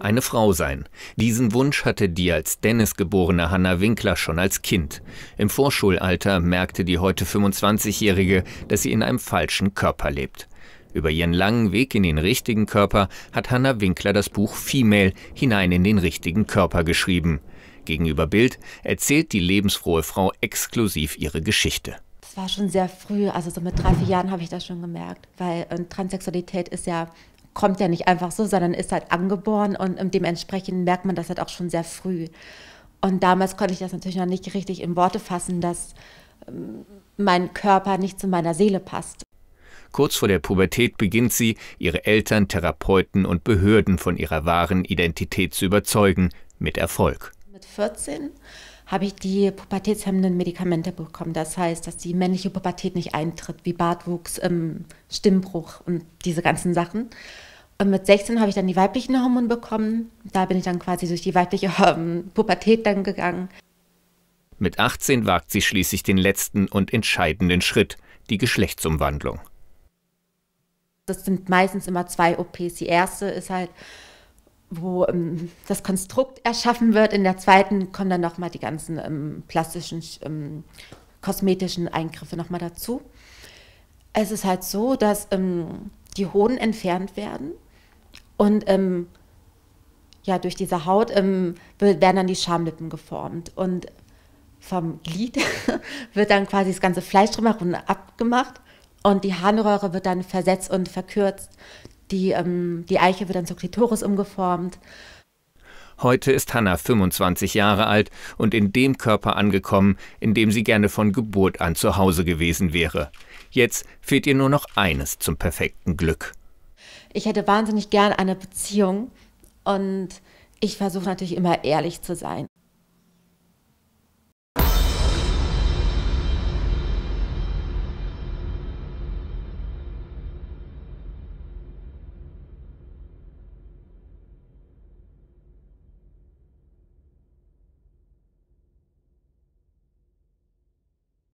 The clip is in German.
eine Frau sein. Diesen Wunsch hatte die als Dennis geborene Hanna Winkler schon als Kind. Im Vorschulalter merkte die heute 25-Jährige, dass sie in einem falschen Körper lebt. Über ihren langen Weg in den richtigen Körper hat Hanna Winkler das Buch Female hinein in den richtigen Körper geschrieben. Gegenüber Bild erzählt die lebensfrohe Frau exklusiv ihre Geschichte. Das war schon sehr früh, also so mit drei, vier Jahren habe ich das schon gemerkt, weil ähm, Transsexualität ist ja kommt ja nicht einfach so, sondern ist halt angeboren und dementsprechend merkt man das halt auch schon sehr früh. Und damals konnte ich das natürlich noch nicht richtig in Worte fassen, dass ähm, mein Körper nicht zu meiner Seele passt. Kurz vor der Pubertät beginnt sie, ihre Eltern, Therapeuten und Behörden von ihrer wahren Identität zu überzeugen, mit Erfolg. Mit 14 habe ich die pubertätshemmenden Medikamente bekommen. Das heißt, dass die männliche Pubertät nicht eintritt, wie Bartwuchs, ähm, Stimmbruch und diese ganzen Sachen. Und mit 16 habe ich dann die weiblichen Hormone bekommen. Da bin ich dann quasi durch die weibliche ähm, Pubertät dann gegangen. Mit 18 wagt sie schließlich den letzten und entscheidenden Schritt, die Geschlechtsumwandlung. Das sind meistens immer zwei OPs. Die erste ist halt wo ähm, das Konstrukt erschaffen wird. In der zweiten kommen dann nochmal die ganzen ähm, plastischen, ähm, kosmetischen Eingriffe nochmal dazu. Es ist halt so, dass ähm, die Hoden entfernt werden und ähm, ja, durch diese Haut ähm, werden dann die Schamlippen geformt und vom Glied wird dann quasi das ganze Fleisch drumherum abgemacht und die Harnröhre wird dann versetzt und verkürzt, die, ähm, die Eiche wird dann zur Klitoris umgeformt. Heute ist Hannah 25 Jahre alt und in dem Körper angekommen, in dem sie gerne von Geburt an zu Hause gewesen wäre. Jetzt fehlt ihr nur noch eines zum perfekten Glück. Ich hätte wahnsinnig gern eine Beziehung und ich versuche natürlich immer ehrlich zu sein.